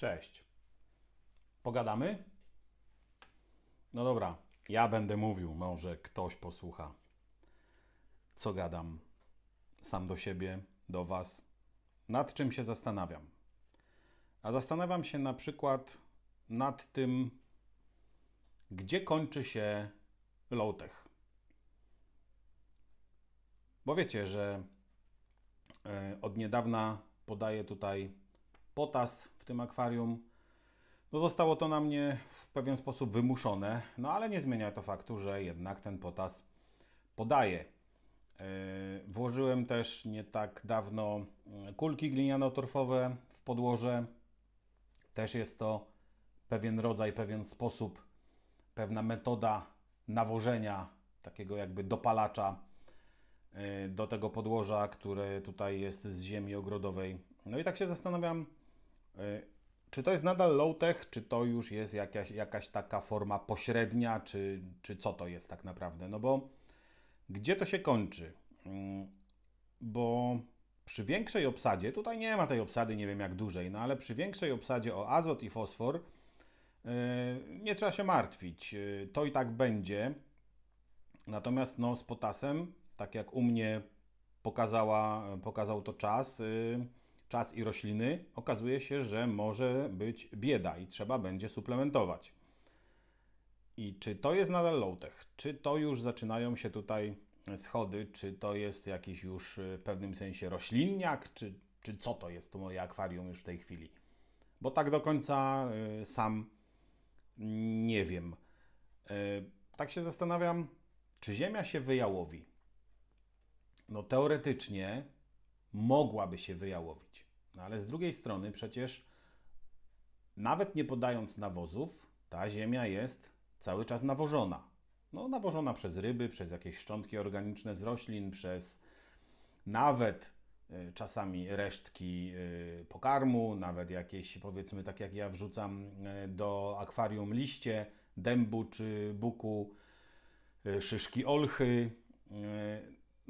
Cześć. Pogadamy? No dobra, ja będę mówił, może ktoś posłucha. Co gadam? Sam do siebie, do Was. Nad czym się zastanawiam? A zastanawiam się na przykład nad tym, gdzie kończy się low-tech. Bo wiecie, że e, od niedawna podaję tutaj potas w tym akwarium. No zostało to na mnie w pewien sposób wymuszone, no ale nie zmienia to faktu, że jednak ten potas podaje. E, włożyłem też nie tak dawno mm, kulki glinianotorfowe w podłoże. Też jest to pewien rodzaj, pewien sposób, pewna metoda nawożenia takiego jakby dopalacza e, do tego podłoża, które tutaj jest z ziemi ogrodowej. No i tak się zastanawiam, Y, czy to jest nadal low-tech, czy to już jest jakaś, jakaś taka forma pośrednia, czy, czy co to jest tak naprawdę? No bo gdzie to się kończy? Mm, bo przy większej obsadzie, tutaj nie ma tej obsady, nie wiem jak dużej, no ale przy większej obsadzie o azot i fosfor y, nie trzeba się martwić. Y, to i tak będzie. Natomiast no, z potasem, tak jak u mnie pokazała, pokazał to czas, yy, czas i rośliny, okazuje się, że może być bieda i trzeba będzie suplementować. I czy to jest nadal low-tech? Czy to już zaczynają się tutaj schody? Czy to jest jakiś już y, w pewnym sensie roślinniak? Czy, czy co to jest to moje akwarium już w tej chwili? Bo tak do końca y, sam nie wiem. Y, tak się zastanawiam, czy Ziemia się wyjałowi? No teoretycznie mogłaby się wyjałowić. No ale z drugiej strony przecież nawet nie podając nawozów, ta ziemia jest cały czas nawożona. No, nawożona przez ryby, przez jakieś szczątki organiczne z roślin, przez nawet e, czasami resztki e, pokarmu, nawet jakieś, powiedzmy, tak jak ja wrzucam e, do akwarium liście dębu czy buku, szyszki olchy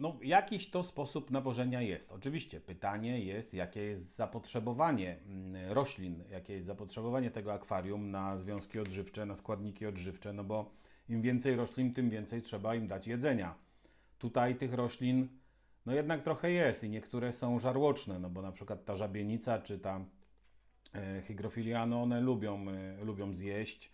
no, jakiś to sposób nawożenia jest. Oczywiście pytanie jest, jakie jest zapotrzebowanie mm, roślin, jakie jest zapotrzebowanie tego akwarium na związki odżywcze, na składniki odżywcze, no bo im więcej roślin, tym więcej trzeba im dać jedzenia. Tutaj tych roślin no jednak trochę jest i niektóre są żarłoczne, no bo na przykład ta żabienica czy ta e, hygrofilia, no one lubią, e, lubią zjeść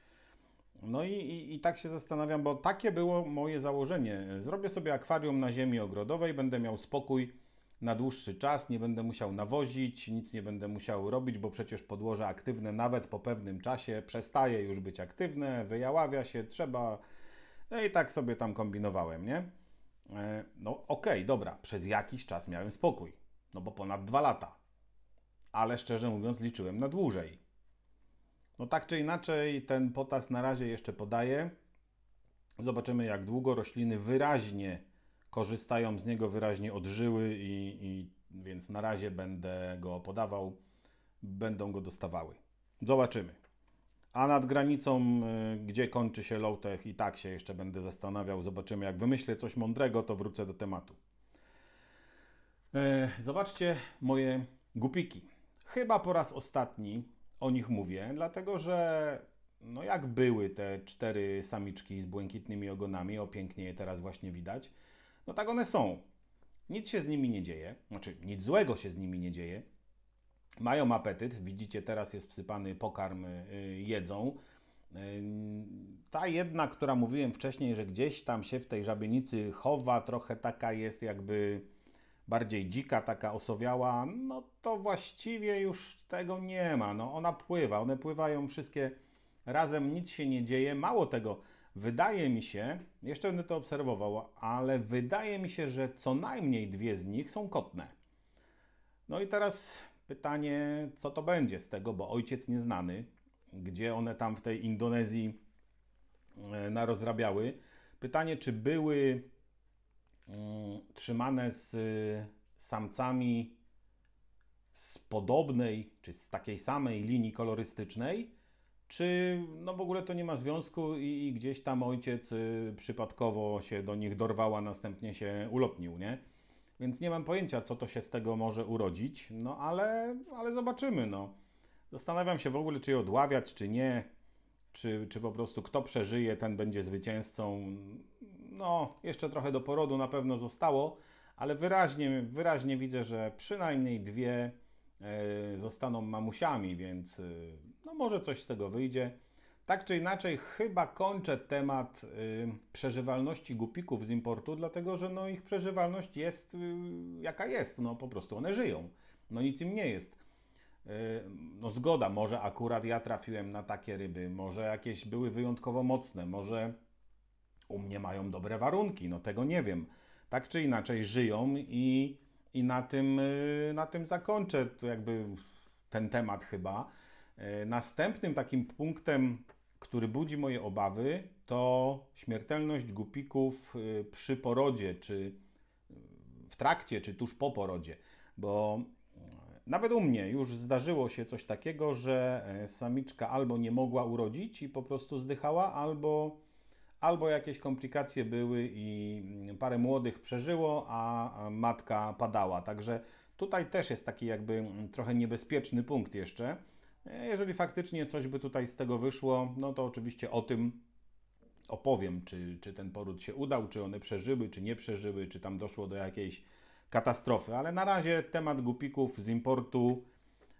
no i, i, i, tak się zastanawiam, bo takie było moje założenie. Zrobię sobie akwarium na ziemi ogrodowej, będę miał spokój na dłuższy czas, nie będę musiał nawozić, nic nie będę musiał robić, bo przecież podłoże aktywne nawet po pewnym czasie przestaje już być aktywne, wyjaławia się, trzeba. No i tak sobie tam kombinowałem, nie? E, no okej, okay, dobra, przez jakiś czas miałem spokój, no bo ponad dwa lata. Ale szczerze mówiąc, liczyłem na dłużej. No tak czy inaczej, ten potas na razie jeszcze podaje. Zobaczymy, jak długo rośliny wyraźnie korzystają z niego, wyraźnie odżyły, i, i więc na razie będę go podawał, będą go dostawały. Zobaczymy. A nad granicą, y, gdzie kończy się lowtech, i tak się jeszcze będę zastanawiał. Zobaczymy, jak wymyślę coś mądrego, to wrócę do tematu. E, zobaczcie moje gupiki. Chyba po raz ostatni o nich mówię, dlatego że no jak były te cztery samiczki z błękitnymi ogonami, o pięknie je teraz właśnie widać, no tak one są. Nic się z nimi nie dzieje, znaczy nic złego się z nimi nie dzieje. Mają apetyt, widzicie teraz jest wsypany pokarm, yy, jedzą. Y, ta jedna, która mówiłem wcześniej, że gdzieś tam się w tej żabienicy chowa, trochę taka jest jakby bardziej dzika, taka osowiała, no to właściwie już tego nie ma. No ona pływa, one pływają wszystkie razem, nic się nie dzieje. Mało tego, wydaje mi się, jeszcze będę to obserwował, ale wydaje mi się, że co najmniej dwie z nich są kotne. No i teraz pytanie, co to będzie z tego, bo ojciec nieznany, gdzie one tam w tej Indonezji e, narozrabiały. Pytanie, czy były Mm, trzymane z y, samcami z podobnej czy z takiej samej linii kolorystycznej, czy no w ogóle to nie ma związku i, gdzieś tam ojciec y, przypadkowo się do nich dorwał, a następnie się ulotnił, nie? Więc nie mam pojęcia, co to się z tego może urodzić, no ale, ale zobaczymy, no. Zastanawiam się w ogóle, czy je odławiać, czy nie, czy, czy po prostu kto przeżyje, ten będzie zwycięzcą no, jeszcze trochę do porodu na pewno zostało, ale wyraźnie, wyraźnie widzę, że przynajmniej dwie e, zostaną mamusiami, więc e, no może coś z tego wyjdzie. Tak czy inaczej, chyba kończę temat e, przeżywalności gupików z importu, dlatego że no, ich przeżywalność jest jaka jest, no po prostu one żyją, no nic im nie jest. No zgoda, może akurat ja trafiłem na takie ryby, może jakieś były wyjątkowo mocne, może u mnie mają dobre warunki, no tego nie wiem. Tak czy inaczej żyją i, i na, tym, y, na tym zakończę to jakby ten temat chyba. Y, następnym takim punktem, który budzi moje obawy, to śmiertelność gupików y, przy porodzie, czy w trakcie, czy tuż po porodzie, bo nawet u mnie już zdarzyło się coś takiego, że samiczka albo nie mogła urodzić i po prostu zdychała, albo albo jakieś komplikacje były i parę młodych przeżyło, a matka padała. Także tutaj też jest taki jakby trochę niebezpieczny punkt jeszcze. Jeżeli faktycznie coś by tutaj z tego wyszło, no to oczywiście o tym opowiem, czy, czy ten poród się udał, czy one przeżyły, czy nie przeżyły, czy tam doszło do jakiejś katastrofy. Ale na razie temat gupików z importu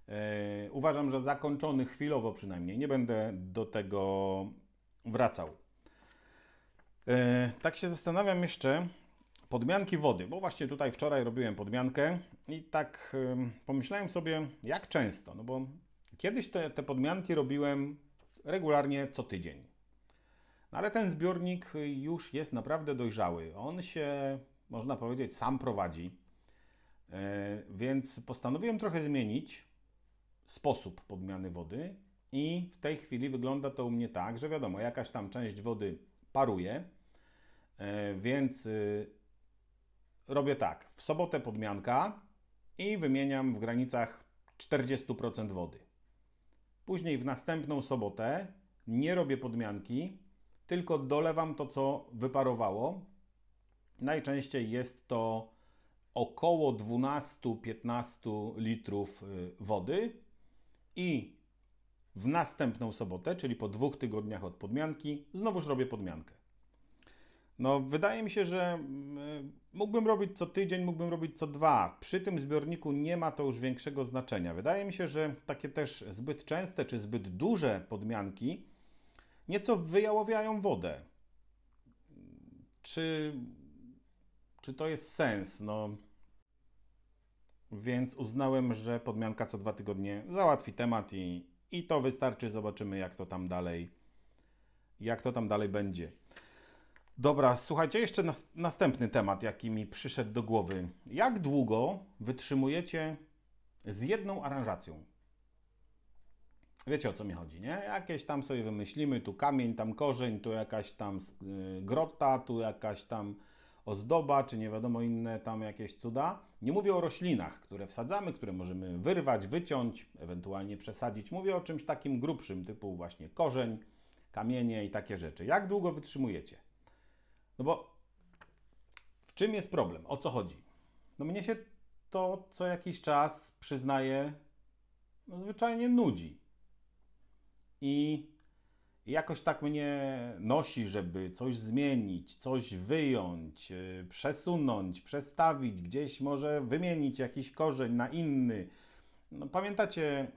e, uważam, że zakończony chwilowo przynajmniej. Nie będę do tego wracał. E, tak się zastanawiam jeszcze, podmianki wody, bo właśnie tutaj wczoraj robiłem podmiankę i tak pomyślałem sobie, jak często, no bo kiedyś te, te podmianki robiłem regularnie co tydzień. No ale ten zbiornik już jest naprawdę dojrzały. On się, można powiedzieć, sam prowadzi. E, więc postanowiłem trochę zmienić sposób podmiany wody i w tej chwili wygląda to u mnie tak, że wiadomo, jakaś tam część wody paruje, E, więc y, robię tak. W sobotę podmianka i wymieniam w granicach 40% wody. Później w następną sobotę nie robię podmianki, tylko dolewam to, co wyparowało. Najczęściej jest to około 12-15 litrów y, wody i w następną sobotę, czyli po dwóch tygodniach od podmianki, znowuż robię podmiankę. No, wydaje mi się, że mm, mógłbym robić co tydzień, mógłbym robić co dwa. Przy tym zbiorniku nie ma to już większego znaczenia. Wydaje mi się, że takie też zbyt częste czy zbyt duże podmianki nieco wyjałowiają wodę. Czy, czy to jest sens? No, więc uznałem, że podmianka co dwa tygodnie załatwi temat i, i to wystarczy. Zobaczymy, jak to tam dalej, jak to tam dalej będzie. Dobra, słuchajcie, jeszcze następny temat, jaki mi przyszedł do głowy. Jak długo wytrzymujecie z jedną aranżacją? Wiecie o co mi chodzi, nie? Jakieś tam sobie wymyślimy, tu kamień, tam korzeń, tu jakaś tam y, grota, tu jakaś tam ozdoba, czy nie wiadomo inne tam jakieś cuda. Nie mówię o roślinach, które wsadzamy, które możemy wyrwać, wyciąć, ewentualnie przesadzić. Mówię o czymś takim grubszym, typu właśnie korzeń, kamienie i takie rzeczy. Jak długo wytrzymujecie? No bo w czym jest problem? O co chodzi? No mnie się to co jakiś czas, przyznaję, no zwyczajnie nudzi. I jakoś tak mnie nosi, żeby coś zmienić, coś wyjąć, y, przesunąć, przestawić, gdzieś może wymienić jakiś korzeń na inny. No, pamiętacie,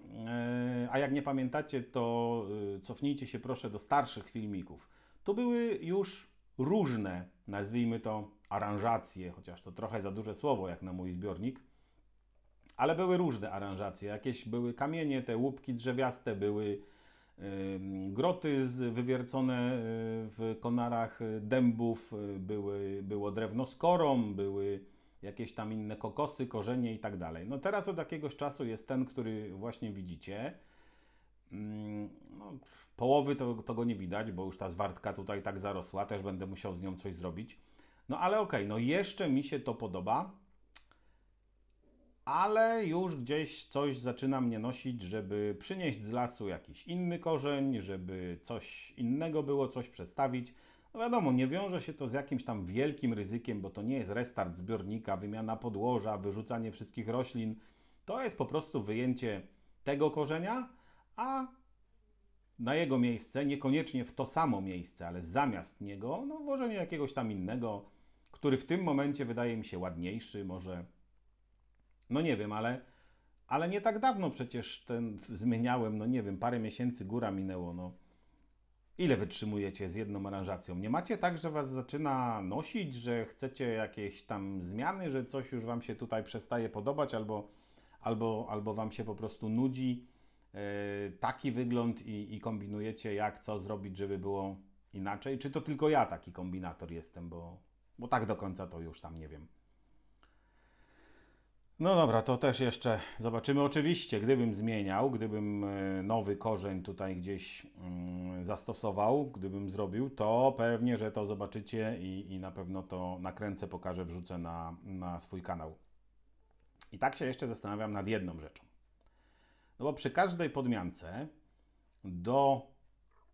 y, a jak nie pamiętacie, to y, cofnijcie się proszę do starszych filmików. Tu były już różne, nazwijmy to, aranżacje, chociaż to trochę za duże słowo jak na mój zbiornik, ale były różne aranżacje. Jakieś były kamienie, te łupki drzewiaste, były groty wywiercone y, w konarach dębów, y, były, było drewno z korą, były jakieś tam inne kokosy, korzenie i tak dalej. No teraz od jakiegoś czasu jest ten, który właśnie widzicie. Mm, no, połowy to, to go nie widać, bo już ta zwartka tutaj tak zarosła, też będę musiał z nią coś zrobić. No ale okej, okay, no jeszcze mi się to podoba, ale już gdzieś coś zaczyna mnie nosić, żeby przynieść z lasu jakiś inny korzeń, żeby coś innego było, coś przestawić. No wiadomo, nie wiąże się to z jakimś tam wielkim ryzykiem, bo to nie jest restart zbiornika, wymiana podłoża, wyrzucanie wszystkich roślin. To jest po prostu wyjęcie tego korzenia, a na jego miejsce, niekoniecznie w to samo miejsce, ale zamiast niego, no włożenie jakiegoś tam innego, który w tym momencie wydaje mi się ładniejszy, może, no nie wiem, ale, ale nie tak dawno przecież ten zmieniałem, no nie wiem, parę miesięcy góra minęło, no. Ile wytrzymujecie z jedną aranżacją? Nie macie tak, że was zaczyna nosić, że chcecie jakieś tam zmiany, że coś już wam się tutaj przestaje podobać albo, albo, albo wam się po prostu nudzi? Y, taki wygląd i, i kombinujecie, jak co zrobić, żeby było inaczej? Czy to tylko ja taki kombinator jestem, bo, bo tak do końca to już tam nie wiem. No dobra, to też jeszcze zobaczymy. Oczywiście, gdybym zmieniał, gdybym y, nowy korzeń tutaj gdzieś mm, zastosował, gdybym zrobił, to pewnie, że to zobaczycie i, i na pewno to nakręcę, pokażę, wrzucę na, na swój kanał. I tak się jeszcze zastanawiam nad jedną rzeczą. No bo przy każdej podmiance do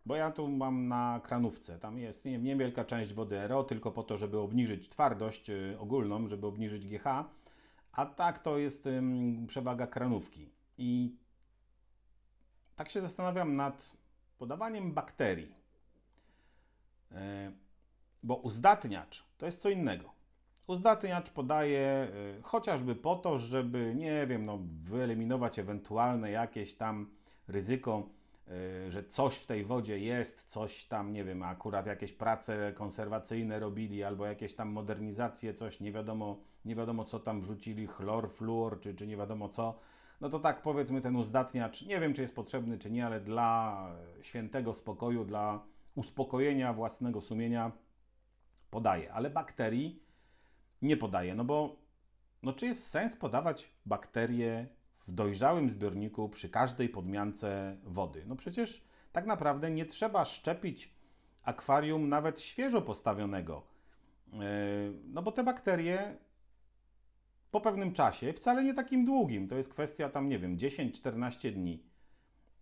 bo ja tu mam na kranówce, tam jest nie, niewielka część wody RO, tylko po to, żeby obniżyć twardość y, ogólną, żeby obniżyć GH, a tak to jest przewaga kranówki. I tak się zastanawiam nad podawaniem bakterii, e, bo uzdatniacz to jest co innego. Uzdatniacz podaje y, chociażby po to, żeby, nie wiem, no, wyeliminować ewentualne jakieś tam ryzyko, y, że coś w tej wodzie jest, coś tam, nie wiem, akurat jakieś prace konserwacyjne robili, albo jakieś tam modernizacje, coś, nie wiadomo, nie wiadomo co tam wrzucili, chlor, fluor, czy, czy nie wiadomo co. No to tak, powiedzmy, ten uzdatniacz, nie wiem, czy jest potrzebny, czy nie, ale dla świętego spokoju, dla uspokojenia własnego sumienia podaje. Ale bakterii nie podaje, no bo no czy jest sens podawać bakterie w dojrzałym zbiorniku przy każdej podmiance wody? No przecież tak naprawdę nie trzeba szczepić akwarium nawet świeżo postawionego, e, no bo te bakterie po pewnym czasie, wcale nie takim długim, to jest kwestia tam, nie wiem, 10-14 dni,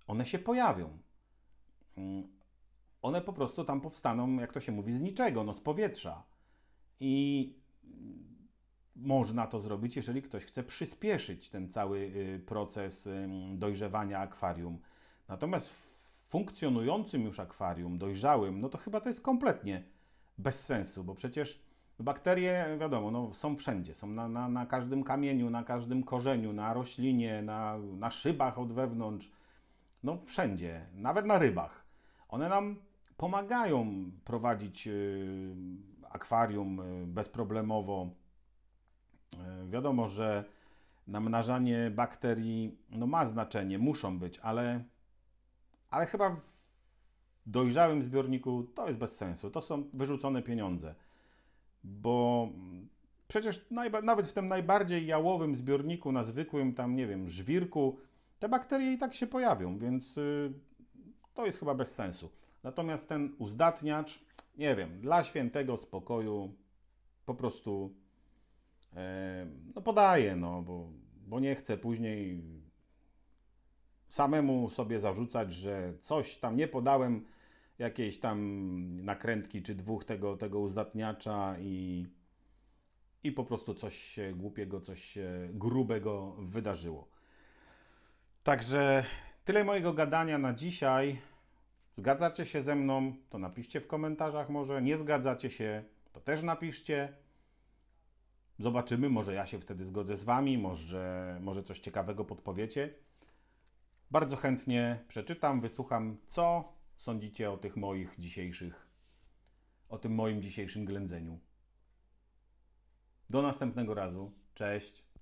one się pojawią. Mm, one po prostu tam powstaną, jak to się mówi, z niczego, no z powietrza. I można to zrobić, jeżeli ktoś chce przyspieszyć ten cały y, proces dojrzewania akwarium. Natomiast w funkcjonującym już akwarium, dojrzałym, no to chyba to jest kompletnie bez sensu, bo przecież bakterie, wiadomo, no, są wszędzie, są na, na, na każdym kamieniu, na każdym korzeniu, na roślinie, na, na szybach od wewnątrz, no wszędzie, nawet na rybach. One nam pomagają prowadzić. Yy, akwarium y, bezproblemowo. Y, wiadomo, że namnażanie bakterii no ma znaczenie, muszą być, ale, ale chyba w dojrzałym zbiorniku to jest bez sensu. To są wyrzucone pieniądze, bo przecież nawet w tym najbardziej jałowym zbiorniku, na zwykłym tam, nie wiem, żwirku, te bakterie i tak się pojawią, więc y, to jest chyba bez sensu. Natomiast ten uzdatniacz nie wiem, dla świętego spokoju po prostu e, no podaję, no, bo, bo nie chcę później samemu sobie zarzucać, że coś tam nie podałem, jakiejś tam nakrętki czy dwóch tego, tego uzdatniacza i, i po prostu coś się głupiego, coś grubego wydarzyło. Także tyle mojego gadania na dzisiaj. Zgadzacie się ze mną, to napiszcie w komentarzach może. Nie zgadzacie się, to też napiszcie. Zobaczymy, może ja się wtedy zgodzę z Wami, może, może coś ciekawego podpowiecie. Bardzo chętnie przeczytam, wysłucham, co sądzicie o tych moich dzisiejszych, o tym moim dzisiejszym ględzeniu. Do następnego razu. Cześć.